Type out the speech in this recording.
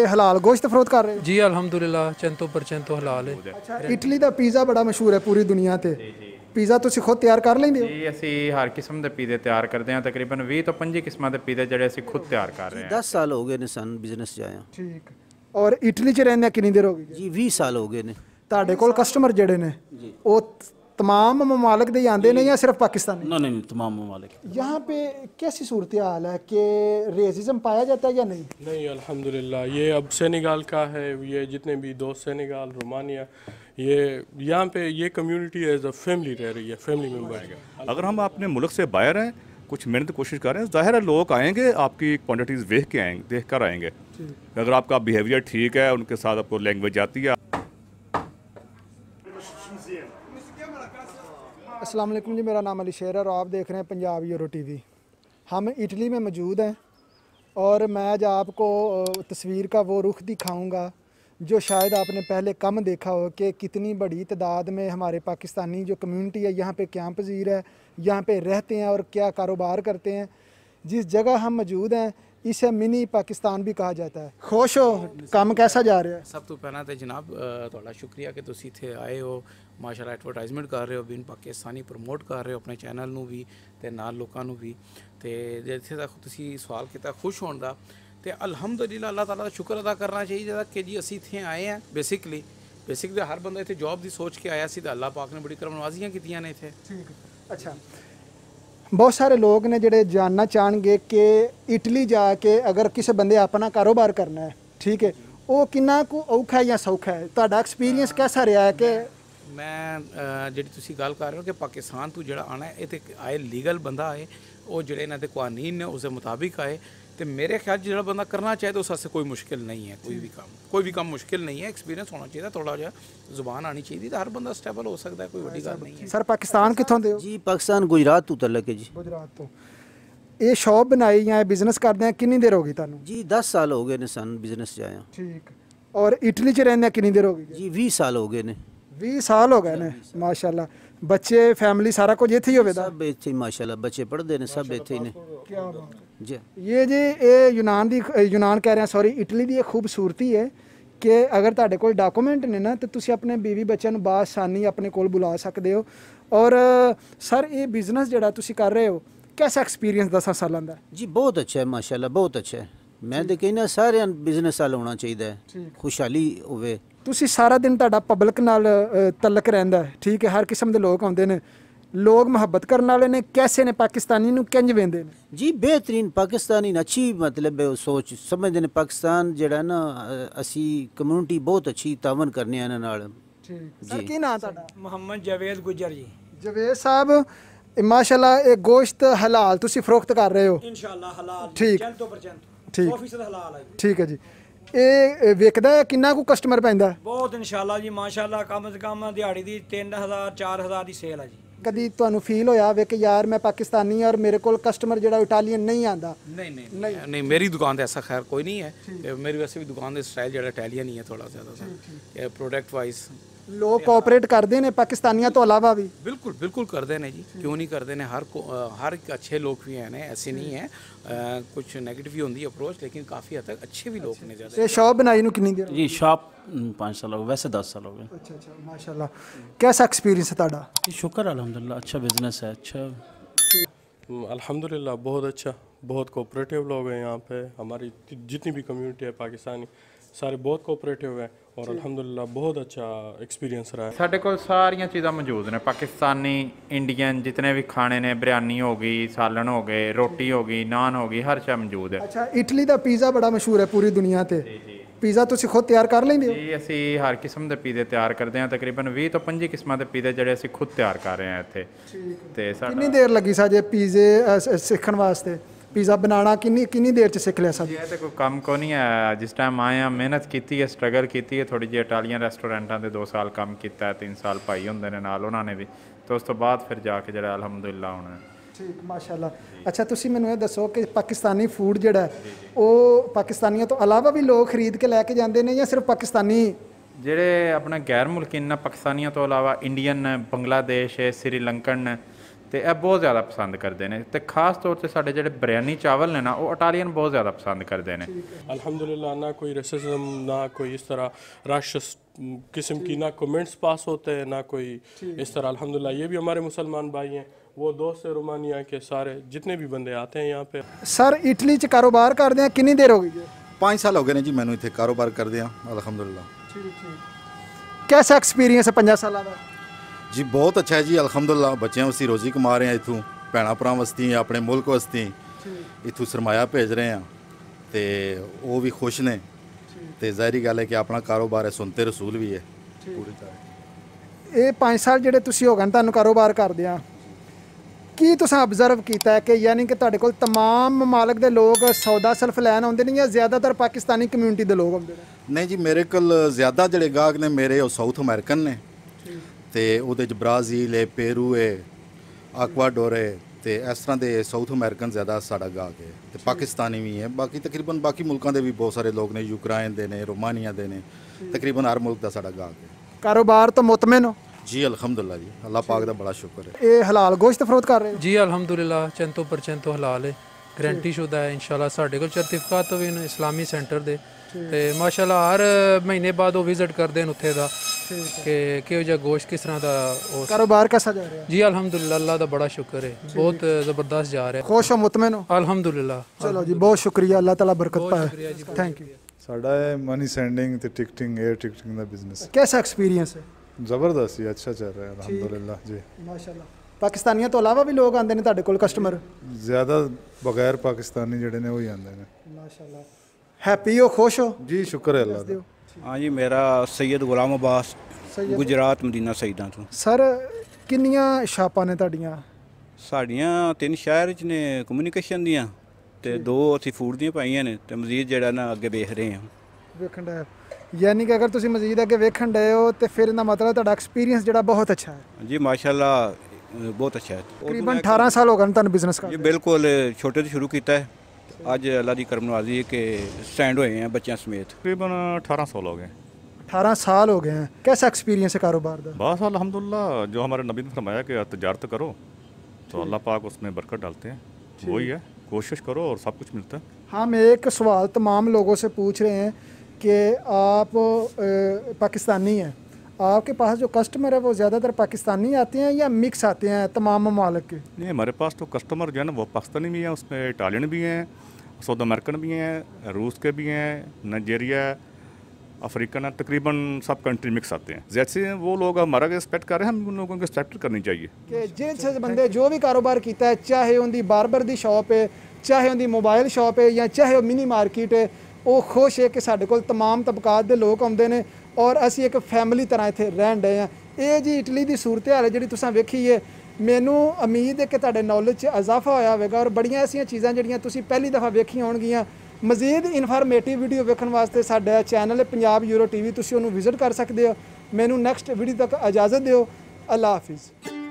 ਇਹ ਹਲਾਲ ਗੋਸ਼ਤ ਫਰੋਤ ਕਰ ਰਹੇ ਹੋ ਜੀ ਅਲਹਮਦੁਲਿਲਾ ਚੰਤੋ ਪਰਚੰਤੋ ਹਲਾਲ ਹੈ ਅੱਛਾ ਇਟਲੀ ਦਾ ਪੀਜ਼ਾ ਬੜਾ ਮਸ਼ਹੂਰ ਹੈ ਪੂਰੀ ਦੁਨੀਆ ਤੇ ਪੀਜ਼ਾ ਤੁਸੀਂ ਖੁਦ ਤਿਆਰ ਕਰ ਲੈਂਦੇ ਹੋ ਜੀ ਅਸੀਂ ਹਰ ਕਿਸਮ ਦੇ ਪੀਜ਼ੇ ਤਿਆਰ ਕਰਦੇ ਹਾਂ ਤਕਰੀਬਨ 20 ਤੋਂ 25 ਕਿਸਮਾਂ ਦੇ ਪੀਜ਼ੇ ਜਿਹੜੇ ਅਸੀਂ ਖੁਦ ਤਿਆਰ ਕਰ ਰਹੇ ਹਾਂ 10 ਸਾਲ ਹੋ ਗਏ ਨੇ ਸਾਨੂੰ ਬਿਜ਼ਨਸ ਜਾਇਆ ਠੀਕ ਔਰ ਇਟਲੀ 'ਚ ਰਹਿੰਦੇ ਕਿੰਨੀ ਦੇਰ ਹੋ ਗਈ ਜੀ 20 ਸਾਲ ਹੋ ਗਏ ਨੇ ਤੁਹਾਡੇ ਕੋਲ ਕਸਟਮਰ ਜਿਹੜੇ ਨੇ ਉਹ तमाम ममालिक आते हैं या सिर्फ पाकिस्तान नहीं नहीं तमाम ममालिक यहाँ पे कैसी सूरत हाल है कि रेसिज्म पाया जाता है या नहीं नहीं अल्हम्दुलिल्लाह ये अब सेनेगाल का है ये जितने भी दोस्त सेनेगाल रोमानिया ये यहाँ पे ये कम्युनिटी एज अ फैमिली रह रही है फैमिली मेम्बर अगर हम अपने मुल्क से बाहर हैं कुछ मेहनत कोशिश कर रहे हैं ज़ाहिर है लोग आएंगे आपकी क्वान्टिटीज़ देख के आएंगे देख कर आएंगे अगर आपका बिहेवियर ठीक है उनके साथ आपको लैंग्वेज आती है अस्सलाम वालेकुम जी मेरा नाम अली शेर है और आप देख रहे हैं पंजाब यूरो टीवी हम इटली में मौजूद हैं और मैं आज आपको तस्वीर का वो रुख दिखाऊंगा जो शायद आपने पहले कम देखा हो कि कितनी बड़ी तादाद में हमारे पाकिस्तानी जो कम्युनिटी है यहाँ पे क्या पजीर है यहाँ पे रहते हैं और क्या कारोबार करते हैं जिस जगह हम मौजूद हैं इसे मिनी पाकिस्तान भी कहा जाता है ਖੁਸ਼ ਹੋ ਕੰਮ ਕੈਸਾ ਜਾ ਰਿਹਾ ਹੈ ਸਭ ਤੋਂ ਪਹਿਲਾਂ ਤੇ ਜਨਾਬ ਅ, ਤੁਹਾਡਾ ਸ਼ੁਕਰੀਆ ਕਿ ਤੁਸੀਂ ਇੱਥੇ ਆਏ ਹੋ ਮਾਸ਼ਾਅੱਲਾ ਐਡਵਰਟਾਈਜ਼ਮੈਂਟ ਕਰ ਰਹੇ ਹੋ ਬਿਨ ਪਾਕਿਸਤਾਨੀ ਪ੍ਰਮੋਟ ਕਰ ਰਹੇ ਹੋ ਆਪਣੇ ਚੈਨਲ ਨੂੰ ਵੀ ਤੇ ਨਾਲ ਲੋਕਾਂ ਨੂੰ ਵੀ ਤੇ ਜਿੱਥੇ ਤੱਕ ਤੁਸੀਂ ਸਵਾਲ ਕੀਤਾ ਖੁਸ਼ ਹੋਣ ਦਾ ਤੇ ਅਲਹਮਦੁਲਿਲਾ ਅੱਲਾਹ ਤਾਲਾ ਦਾ ਸ਼ੁਕਰ ਅਦਾ ਕਰਨਾ ਚਾਹੀਦਾ ਕਿ ਜੀ ਅਸੀਂ ਇੱਥੇ ਆਏ ਆ ਬੇਸਿਕਲੀ ਬੇਸਿਕ ਤੇ ਹਰ ਬੰਦਾ ਇੱਥੇ ਜੌਬ ਦੀ ਸੋਚ ਕੇ ਆਇਆ ਸੀ ਤਾਂ ਅੱਲਾਹ ਪਾਕ ਨੇ ਬੜੀ ਕਰਮਨਵਾਜ਼ੀਆਂ ਕੀਤੀਆਂ ਨੇ ਇੱਥੇ ਠੀਕ अच्छा ਬਹੁਤ ਸਾਰੇ ਲੋਕ ਨੇ ਜਿਹੜੇ ਜਾਨਣਾ ਚਾਹਣਗੇ ਕਿ ਇਟਲੀ ਜਾ ਕੇ ਅਗਰ ਕਿਸੇ ਬੰਦੇ ਆਪਣਾ ਕਾਰੋਬਾਰ ਕਰਨਾ ਹੈ ਠੀਕ ਹੈ ਉਹ ਕਿੰਨਾ ਕੁ ਔਖਾ ਹੈ ਜਾਂ ਸੌਖਾ ਹੈ ਤੁਹਾਡਾ ਐਕਸਪੀਰੀਅੰਸ ਕਿਹਦਾ ਰਿਹਾ ਹੈ ਕਿ ਮੈਂ ਜਿਹੜੀ ਤੁਸੀਂ ਗੱਲ ਕਰ ਰਹੇ ਹੋ ਕਿ ਪਾਕਿਸਤਾਨ ਤੋਂ ਜਿਹੜਾ ਆਣਾ ਇਹ ਤੇ ਆਏ ਲੀਗਲ ਬੰਦਾ ਹੈ ਉਹ ਜਿਹੜੇ ਇਹਨਾਂ ਦੇ ਕਾਨੂੰਨ ਨੇ ਉਸ ਦੇ ਮੁਤਾਬਿਕ ਆਏ तो मेरे ख्याल जो बंदा करना चाहे तो उस वास्ते कोई मुश्किल नहीं है कोई भी काम कोई भी काम मुश्किल नहीं है एक्सपीरियंस होना चाहिए थोड़ा जहा जुबान आनी चाहिए तो हर बंदा स्टेबल हो सकता है कोई वही गल नहीं है सर पाकिस्तान कितों जी पाकिस्तान गुजरात तो तलक है जी गुजरात तो ਇਹ ਸ਼ੌਪ ਬਣਾਈ ਜਾਂ ਬਿਜ਼ਨਸ ਕਰਦੇ ਆ ਕਿੰਨੀ ਦੇਰ ਹੋ ਗਈ ਤੁਹਾਨੂੰ ਜੀ 10 ਸਾਲ ਹੋ ਗਏ ਨੇ ਸਾਨੂੰ ਬਿਜ਼ਨਸ 'ਚ ਆਇਆ ਠੀਕ ਔਰ ਇਟਲੀ 'ਚ ਰਹਿੰਦੇ ਆ ਕਿੰਨੀ ਦੇਰ ਹੋ ਗਈ ਜੀ 20 ਸਾਲ ਹੋ ਗਏ ਨੇ 20 ਸਾਲ ਹੋ ਗਏ ਨੇ ਮਾਸ਼ਾਅੱਲਾ ਬੱਚੇ ਫੈਮਿਲੀ ਸਾਰਾ ਕੁਝ ਇੱਥੇ ਹੀ ਹੋਵੇ ਦਾ ਸਭ ਇੱਥੇ ਜੀ ਇਹ ਜੀ ਇਹ ਯੂਨਾਨ ਦੀ ਯੂਨਾਨ ਕਹਿ ਰਿਹਾ ਸੌਰੀ ਇਟਲੀ ਦੀ ਇਹ ਖੂਬਸੂਰਤੀ ਹੈ ਕਿ ਅਗਰ ਤੁਹਾਡੇ ਕੋਲ ਡਾਕੂਮੈਂਟ ਨੇ ਨਾ ਤੇ ਤੁਸੀਂ ਆਪਣੇ ਬੀਵੀ ਬੱਚਿਆਂ ਨੂੰ ਬਾਸਾਨੀ ਆਪਣੇ ਕੋਲ ਬੁਲਾ ਸਕਦੇ ਹੋ ਔਰ ਸਰ ਇਹ ਬਿਜ਼ਨਸ ਜਿਹੜਾ ਤੁਸੀਂ ਕਰ ਰਹੇ ਹੋ ਕਿਹਦਾ ਐਕਸਪੀਰੀਅੰਸ 10 ਸਾਲਾਂ ਦਾ ਜੀ ਬਹੁਤ ਅੱਛਾ ਹੈ ਮਾਸ਼ਾਅੱਲਾ ਬਹੁਤ ਅੱਛਾ ਹੈ ਮੈਂ ਤੇ ਕਹਿੰਦਾ ਸਾਰਿਆਂ ਬਿਜ਼ਨਸ ਵਾਲ ਹੋਣਾ ਚਾਹੀਦਾ ਹੈ ਖੁਸ਼ਹਾਲੀ ਹੋਵੇ ਤੁਸੀਂ ਸਾਰਾ ਦਿਨ ਤੁਹਾਡਾ ਪਬਲਿਕ ਨਾਲ ਤਲਕ ਰਹਿੰਦਾ ਠੀਕ ਹੈ ਹਰ ਕਿਸਮ ਦੇ ਲੋਕ ਆਉਂਦੇ ਨੇ ਲੋਕ ਮੁਹੱਬਤ ਕਰਨ ਵਾਲੇ ਨੇ ਕੈਸੇ ਨੇ ਪਾਕਿਸਤਾਨੀ ਨੂੰ ਕਿੰਜ ਵੇਂਦੇ ਨੇ ਜੀ ਬਿਹਤਰੀਨ ਪਾਕਿਸਤਾਨੀ ਅੱਛੀ ਮਤਲਬ ਹੈ ਸੋਚ ਸਮਝਦੇ ਨੇ ਪਾਕਿਸਤਾਨ ਜਿਹੜਾ ਨਾ ਅਸੀਂ ਕਮਿਊਨਿਟੀ ਬਹੁਤ ਅੱਛੀ ਤਾਵਨ ਕਰਨੇ ਆ ਇਹਨਾਂ ਨਾਲ ਠੀਕ ਸਰ ਕੀ ਨਾਮ ਤੁਹਾਡਾ ਮੁਹੰਮਦ ਜਵੇਦ ਗੁਜਰ ਜੀ ਜਵੇਦ ਸਾਹਿਬ ਮਾਸ਼ਾਅੱਲਾ ਇਹ ਗੋਸ਼ਤ ਹਲਾਲ ਤੁਸੀਂ ਫਰੋਖਤ ਕਰ ਰਹੇ ਹੋ ਇਨਸ਼ਾਅੱਲਾ ਹਲਾਲ 100% ਠੀਕ 100% ਹਲਾਲ ਹੈ ਠੀਕ ਹੈ ਜੀ ਇਹ ਵੇਖਦਾ ਹੈ ਕਿੰਨਾ ਕੋ ਕਸਟਮਰ ਪੈਂਦਾ ਬਹੁਤ ਇਨਸ਼ਾਅੱਲਾ ਜੀ ਮਾਸ਼ਾਅੱਲਾ ਕਮ ਸੇ ਕਮ ਦਿਹਾੜੀ ਦੀ 3000 4000 ਦੀ ਸੇਲ ਹੈ ਜੀ ਕਦੀ ਤੁਹਾਨੂੰ ਫੀਲ ਹੋਇਆ ਵੇ ਕਿ ਯਾਰ ਮੈਂ ਪਾਕਿਸਤਾਨੀ ਔਰ ਮੇਰੇ ਕੋਲ ਕਸਟਮਰ ਜਿਹੜਾ ਇਟਾਲੀਅਨ ਨਹੀਂ ਆਂਦਾ ਨਹੀਂ ਨਹੀਂ ਨਹੀਂ ਮੇਰੀ ਦੁਕਾਨ ਤੇ ਐਸਾ ਖੈਰ ਕੋਈ ਨਹੀਂ ਹੈ ਮੇਰੀ ਵੈਸੇ ਵੀ ਦੁਕਾਨ ਦੇ ਸਟਾਈਲ ਜਿਹੜਾ ਇਟਾਲੀਅਨ ਹੀ ਹੈ ਥੋੜਾ ਜ਼ਿਆਦਾ ਸਰ ਇਹ ਪ੍ਰੋਡਕਟ ਵਾਈਜ਼ लोग कोऑपरेट कर देने पाकिस्तानिया तो अलावा भी बिल्कुल बिल्कुल कर देने जी क्यों नहीं कर देने हर को हर अच्छे लोग भी हैं ऐसे नहीं है कुछ नेगेटिव ही होंगी अप्रोच लेकिन काफ़ी हद तक अच्छे भी लोग ने ज्यादा शॉप बनाई किन्नी जी शॉप पाँच साल हो गए वैसे दस साल हो गए अच्छा अच्छा माशाल्लाह कैसा एक्सपीरियंस है ताड़ा शुक्र अलहमदिल्ला अच्छा बिजनेस है अच्छा तो, अलहमदिल्ला बहुत अच्छा बहुत कोऑपरेटिव लोग हैं यहाँ पे हमारी जितनी भी कम्युनिटी है पाकिस्तानी सारे बहुत कोऑपरेटिव हैं ਔਰ ਅਲਹਮਦੁਲਿਲਾ ਬਹੁਤ ਅੱਛਾ ਐਕਸਪੀਰੀਅੰਸ ਰਹਾ ਸਾਡੇ ਕੋਲ ਸਾਰੀਆਂ ਚੀਜ਼ਾਂ ਮੌਜੂਦ ਨੇ ਪਾਕਿਸਤਾਨੀ ਇੰਡੀਅਨ ਜਿੰਨੇ ਵੀ ਖਾਣੇ ਨੇ ਬਿਰਿਆਨੀ ਹੋ ਗਈ ਸਾਲਣ ਹੋ ਗਏ ਰੋਟੀ ਹੋ ਗਈ ਨਾਨ ਹੋ ਗਈ ਹਰ ਚੀਜ਼ ਮੌਜੂਦ ਹੈ ਅੱਛਾ ਇਟਲੀ ਦਾ ਪੀਜ਼ਾ ਬੜਾ ਮਸ਼ਹੂਰ ਹੈ ਪੂਰੀ ਦੁਨੀਆ ਤੇ ਜੀ ਜੀ ਪੀਜ਼ਾ ਤੁਸੀਂ ਖੁਦ ਤਿਆਰ ਕਰ ਲੈਂਦੇ ਹੋ ਜੀ ਅਸੀਂ ਹਰ ਕਿਸਮ ਦੇ ਪੀਜ਼ੇ ਤਿਆਰ ਕਰਦੇ ਹਾਂ ਤਕਰੀਬਨ 20 ਤੋਂ 25 ਕਿਸਮਾਂ ਦੇ ਪੀਜ਼ੇ ਜਿਹੜੇ ਅਸੀਂ ਖੁਦ ਤਿਆਰ ਕਰ ਰਹੇ ਹਾਂ ਇੱਥੇ ਠੀਕ ਤੇ ਸਾਡਾ ਕਿੰਨੀ ਦੇਰ ਲੱਗੀ ਸਾਜੇ ਪੀਜ਼ੇ ਸਿੱਖਣ ਵਾਸਤੇ ਪੀਜ਼ਾ ਬਣਾਉਣਾ ਕਿੰਨੀ ਕਿੰਨੀ ਦੇਰ ਚ ਸਿੱਖ ਲਿਆ ਜੀ ਇਹ ਤਾਂ ਕੋਈ ਕੰਮ ਕੋ ਨਹੀਂ ਹੈ ਜਿਸ ਟਾਈਮ ਆਇਆ ਮਿਹਨਤ ਕੀਤੀ ਹੈ ਸਟਰਗਲ ਕੀਤੀ ਹੈ ਥੋੜੀ ਜਿਹੀ ਇਟਾਲੀਅਨ ਰੈਸਟੋਰੈਂਟਾਂ ਦੇ 2 ਸਾਲ ਕੰਮ ਕੀਤਾ ਹੈ 3 ਸਾਲ ਭਾਈ ਹੁੰਦੇ ਨੇ ਨਾਲ ਉਹਨਾਂ ਨੇ ਵੀ ਤੇ ਉਸ ਤੋਂ ਬਾਅਦ ਫਿਰ ਜਾ ਕੇ ਜਿਹੜਾ ਅਲਹਮਦੁਲਿਲਾ ਹੁਣ ਠੀਕ ਮਾਸ਼ਾਅੱਲਾ ਅੱਛਾ ਤੁਸੀਂ ਮੈਨੂੰ ਇਹ ਦੱਸੋ ਕਿ ਪਾਕਿਸਤਾਨੀ ਫੂਡ ਜਿਹੜਾ ਉਹ ਪਾਕਿਸਤਾਨੀਆਂ ਤੋਂ ਇਲਾਵਾ ਵੀ ਲੋਕ ਖਰੀਦ ਕੇ ਲੈ ਕੇ ਜਾਂਦੇ ਨੇ ਜਾਂ ਸਿਰਫ ਪਾਕਿਸਤਾਨੀ ਜਿਹੜੇ ਆਪਣਾ ਗੈਰ ਮੁਲਕੀ ਨਾ ਪਾਕਿਸਤਾਨੀਆਂ ਤੋਂ ਇਲਾਵਾ ਇੰਡੀਅਨ ਬੰਗਲਾਦੇਸ਼ ਹੈ ਸ੍ਰੀਲੰਕਨ ਤੇ ਇਹ ਬਹੁਤ ਜ਼ਿਆਦਾ ਪਸੰਦ ਕਰਦੇ ਨੇ ਤੇ ਖਾਸ ਤੌਰ ਤੇ ਸਾਡੇ ਜਿਹੜੇ ਬਿਰਿਆਨੀ ਚਾਵਲ ਨੇ ਨਾ ਉਹ ਇਟਾਲੀਅਨ ਬਹੁਤ ਜ਼ਿਆਦਾ ਪਸੰਦ ਕਰਦੇ ਨੇ ਅਲਹਮਦੁਲਿਲਾ ਨਾ ਕੋਈ ਰੈਸਿਜ਼ਮ ਨਾ ਕੋਈ ਇਸ ਤਰ੍ਹਾਂ ਰਾਸ਼ਸ किस्म की ना कमेंट्स पास होते हैं ना कोई इस तरह अल्हम्दुलिल्लाह ये भी हमारे मुसलमान भाई हैं वो दोस्त है रोमानिया के सारे जितने भी बंदे आते हैं यहाँ पे सर इटली च कारोबार कर दें किन्नी देर हो गई पाँच साल हो गए ने जी मैंने इतने कारोबार कर दिया अलहमदुल्ला कैसा एक्सपीरियंस है पंजा साल का ਜੀ ਬਹੁਤ ਅੱਛਾ ਹੈ ਜੀ ਅਲਹਮਦੁਲਿਲਾ ਬੱਚਿਆਂ ਵਾਸਤੇ ਰੋਜ਼ੀ ਕਮਾ ਰਹੇ ਆ ਇਥੋਂ ਪੈਣਾ ਪਰਾਂ ਵਸਤੀ ਆਪਣੇ ਮੁਲਕ ਵਸਤੀ ਇਥੋਂ ਸਰਮਾਇਆ ਭੇਜ ਰਹੇ ਆ ਤੇ ਉਹ ਵੀ ਖੁਸ਼ ਨੇ ਤੇ ਜ਼ਾਹਿਰੀ ਗੱਲ ਹੈ ਕਿ ਆਪਣਾ ਕਾਰੋਬਾਰ ਹੈ ਸੁਨਤੇ ਰਸੂਲ ਵੀ ਹੈ ਪੂਰੀ ਤਰ੍ਹਾਂ ਇਹ 5 ਸਾਲ ਜਿਹੜੇ ਤੁਸੀਂ ਹੋ ਗਏ ਤੁਹਾਨੂੰ ਕਾਰੋਬਾਰ ਕਰਦੇ ਆ ਕੀ ਤੁਸੀਂ ਆਬਜ਼ਰਵ ਕੀਤਾ ਕਿ ਯਾਨੀ ਕਿ ਤੁਹਾਡੇ ਕੋਲ तमाम ਮਾਲਕ ਦੇ ਲੋਕ ਸੌਦਾ ਸਲਫ ਲੈਣ ਆਉਂਦੇ ਨਹੀਂ ਜਾਂ ਜ਼ਿਆਦਾਤਰ ਪਾਕਿਸਤਾਨੀ ਕਮਿਊਨਿਟੀ ਦੇ ਲੋਕ ਆਉਂਦੇ ਨੇ ਨਹੀਂ ਜੀ ਮੇਰੇ ਕੋਲ ਜ਼ਿਆਦਾ ਜਿਹੜੇ ਗਾਹਕ ਨੇ ਮੇਰੇ ਉਹ ਸਾਊਥ ਅਮਰੀਕਨ ਨੇ ਤੇ ਉਹਦੇ ਚ ਬ੍ਰਾਜ਼ੀਲ ਹੈ ਪੇਰੂ ਹੈ ਆਕਵਾਡੋਰ ਹੈ ਤੇ ਇਸ ਤਰ੍ਹਾਂ ਦੇ ਸਾਊਥ ਅਮਰੀਕਨ ਜ਼ਿਆਦਾ ਸਾਡਾ ਗਾ ਹੈ ਤੇ ਪਾਕਿਸਤਾਨੀ ਵੀ ਹੈ ਬਾਕੀ ਤਕਰੀਬਨ ਬਾਕੀ ਮੁਲਕਾਂ ਦੇ ਵੀ ਬਹੁਤ ਸਾਰੇ ਲੋਕ ਨੇ ਯੂਕਰਾਈਨ ਦੇ ਨੇ ਰੋਮਾਨੀਆ ਦੇ ਨੇ ਤਕਰੀਬਨ ਹਰ ਮੁਲਕ ਦਾ ਸਾਡਾ ਗਾ ਹੈ ਕਾਰੋਬਾਰ ਤੋਂ ਮੁਤਮਨ ਹੋ ਜੀ ਅਲਹਮਦੁਲਿਲਾ ਜੀ ਅੱਲਾਹ ਪਾਕ ਦਾ ਬੜਾ ਸ਼ੁਕਰ ਹੈ ਇਹ ਹਲਾਲ ਗੋਸ਼ਤ ਫਰੋਤ ਕਰ ਰਹੇ ਹੋ ਜੀ ਅਲਹਮਦੁਲਿਲਾ ਚੰਤੋ ਪਰਚੰਤੋ ਹਲਾਲ ਹੈ ਗਰੰਟੀ ਸ਼ੁਦਾ ਹੈ ਇਨਸ਼ਾਅੱਲਾ ਸਾਡੇ ਕੋਲ ਸਰਟੀਫਿਕੇਟ ਵੀ ਨੇ ਇਸਲਾਮੀ ਸੈਂਟਰ ਦੇ ਤੇ ਮਾਸ਼ਾਅੱਲਾ ਹਰ ਮਹੀਨੇ ਬਾਅਦ ਉਹ ਵਿਜ਼ਿਟ ਕਰਦੇ ਨੇ ਉੱਥੇ ਦਾ ਕਿ ਕਿਹੋ ਜਿਹਾ ਗੋਸ਼ ਕਿਸ ਤਰ੍ਹਾਂ ਦਾ ਉਸ ਕਾਰੋਬਾਰ ਕੈਸਾ ਜਾ ਰਿਹਾ ਜੀ ਅਲਹਮਦੁਲਿਲਾ ਅੱਲਾ ਦਾ ਬੜਾ ਸ਼ੁਕਰ ਹੈ ਬਹੁਤ ਜ਼ਬਰਦਸਤ ਜਾ ਰਿਹਾ ਖੁਸ਼ ਹੋ ਮੁਤਮਨ ਹੋ ਅਲਹਮਦੁਲਿਲਾ ਚਲੋ ਜੀ ਬਹੁਤ ਸ਼ੁਕਰੀਆ ਅੱਲਾ ਤਾਲਾ ਬਰਕਤ ਪਾਏ ਥੈਂਕ ਯੂ ਸਾਡਾ ਹੈ ਮਨੀ ਸੈਂਡਿੰਗ ਤੇ ਟਿਕਟਿੰਗ 에ਅਰ ਟਿਕਟਿੰਗ ਦਾ ਬਿਜ਼ਨਸ ਕਿਹਦਾ ਐਕਸਪੀਰੀਅੰਸ ਹੈ ਜ਼ਬਰਦਸਤ ਹੀ ਅੱਛਾ ਚੱਲ ਰਿਹਾ ਅਲਹਮਦੁਲਿਲਾ ਜੀ ਮਾਸ਼ਾਅੱਲਾ ਪਾਕਿਸਤਾਨੀਆਂ ਤੋਂ ਇਲਾਵਾ ਵੀ ਲੋਕ ਆਉਂਦੇ ਨੇ ਤੁਹਾਡੇ ਕੋਲ ਕਸਟਮਰ ਜ਼ਿਆਦਾ ਬਗੈਰ ਪਾਕਿਸਤਾਨੀ ਜਿਹੜੇ ਨੇ ਉਹ ਹੀ ਆਉਂਦੇ ਨੇ ਮਾਸ਼ਾਅੱਲਾ ਹੈਪੀ ਹੋ ਖੁਸ਼ ਹੋ ਜੀ ਸ਼ੁਕਰ ਹੈ ਅੱਲਾ ਦਾ ਹਾਂ ਜੀ ਮੇਰਾ ਸੈਦ ਗੁਲਾਮ ਅਬਾਸ ਗੁਜਰਾਤ ਮਦੀਨਾ ਸੈਦਾਂ ਤੋਂ ਸਰ ਕਿੰਨੀਆਂ ਸ਼ਾਪਾਂ ਨੇ ਤੁਹਾਡੀਆਂ ਸਾਡੀਆਂ ਤਿੰਨ ਸ਼ਹਿਰ ਚ ਨੇ ਕਮਿਊਨੀਕੇਸ਼ਨ ਦੀਆਂ ਤੇ ਦੋ ਅਸੀਂ ਫੂਡ ਦੀਆਂ ਪਾਈਆਂ ਨੇ ਤੇ ਮਜ਼ੀਦ ਜਿਹੜਾ ਨਾ ਅੱਗੇ ਵੇਖ ਰਹੇ ਹਾਂ ਵੇਖਣ ਦਾ ਯਾਨੀ ਕਿ ਅਗਰ ਤੁਸੀਂ ਮਜ਼ੀਦ ਅੱਗੇ ਵੇਖਣ ਦੇ ਹੋ ਤੇ ਫਿਰ ਇਹਦਾ ਮਤਲਬ ਤੁਹਾਡਾ ਐਕਸਪੀਰੀਅੰਸ ਜਿਹੜਾ ਬਹੁਤ ਅੱਛਾ ਹੈ ਜੀ ਮਾਸ਼ਾਅੱਲਾ ਬਹੁਤ ਅੱਛਾ ਹੈ ਤਕਰੀਬਨ 18 ਸਾਲ ਹੋ ਗਏ ਤੁਹਾਨੂੰ ਬਿਜ਼ਨਸ ਕਰਦੇ ਜੀ ਬਿਲਕੁਲ ਛੋਟੇ ਤੋਂ ਸ਼ੁਰੂ ਕੀਤਾ ਹੈ ਅੱਜ ਅੱਲਾ ਦੀ ਕਰਮ ਨਵਾਜ਼ੀ ਹੈ ਕਿ ਸਟੈਂਡ ਹੋਏ हैं ਬੱਚਿਆਂ ਸਮੇਤ ਤਕਰੀਬਨ 18 साल हो गए अठारह साल हो गए हैं कैसा एक्सपीरियंस है कारोबार का बस अलहमदिल्ला जो हमारे नबी ने फरमाया कि तजारत करो तो अल्लाह पाक उसमें बरकत डालते हैं वही है कोशिश करो और सब कुछ मिलता है हम एक सवाल तमाम लोगों से पूछ रहे हैं कि आप पाकिस्तानी हैं आपके पास जो कस्टमर है वो ज़्यादातर पाकिस्तानी आते हैं या मिक्स आते हैं तमाम ममालक के नहीं हमारे पास तो कस्टमर जो है ना वो पाकिस्तानी भी हैं उसमें इटालियन भी हैं साउथ अमेरिकन भी हैं रूस के भी हैं नाइजेरिया अफ्रीकन तकरीबन सब कंट्री मिक्स आते हैं जैसे वो लोग हमारा रिस्पेक्ट कर रहे हैं हम उन लोगों को रिस्पेक्ट करनी चाहिए कि जिस बंदे जो भी कारोबार किया है चाहे उनकी बारबर की शॉप है चाहे उनकी मोबाइल शॉप है या चाहे वो मिनी मार्केट है ਉਹ खुश है कि साढ़े को तमाम ਤਬਕਾਤ के लोग आते हैं ਔਰ ਅਸੀਂ ਇੱਕ ਫੈਮਿਲੀ ਤਰ੍ਹਾਂ ਇੱਥੇ ਰਹਿਣ ਡਏ ਆ ਇਹ ਜੀ ਇਟਲੀ ਦੀ ਸੂਰਤ ਹਾਲ ਹੈ ਜਿਹੜੀ ਤੁਸੀਂ ਵੇਖੀ ਹੈ ਮੈਨੂੰ ਉਮੀਦ ਹੈ ਕਿ ਤੁਹਾਡੇ ਨੌਲੇਜ 'ਚ ਇਜ਼ਾਫਾ ਹੋਇਆ ਹੋਵੇਗਾ ਔਰ ਬੜੀਆਂ ਐਸੀਆਂ ਚੀਜ਼ਾਂ ਜਿਹੜੀਆਂ ਤੁਸੀਂ ਪਹਿਲੀ ਦਫਾ ਵੇਖੀਆਂ ਹੋਣਗੀਆਂ ਮਜ਼ੀਦ ਇਨਫੋਰਮੇਟਿਵ ਵੀਡੀਓ ਵੇਖਣ ਵਾਸਤੇ ਸਾਡਾ ਚੈਨਲ ਹੈ ਪੰਜਾਬ ਯੂਰੋ ਟੀਵੀ ਤੁਸੀਂ ਉਹਨੂੰ ਵਿਜ਼ਿਟ ਕਰ ਸਕਦੇ ਹੋ ਮੈਨੂੰ ਨੈਕਸਟ ਵੀਡੀਓ ਤੱਕ ਇਜਾਜ਼ਤ ਦਿਓ ਅੱਲਾ ਹਾਫਿਜ਼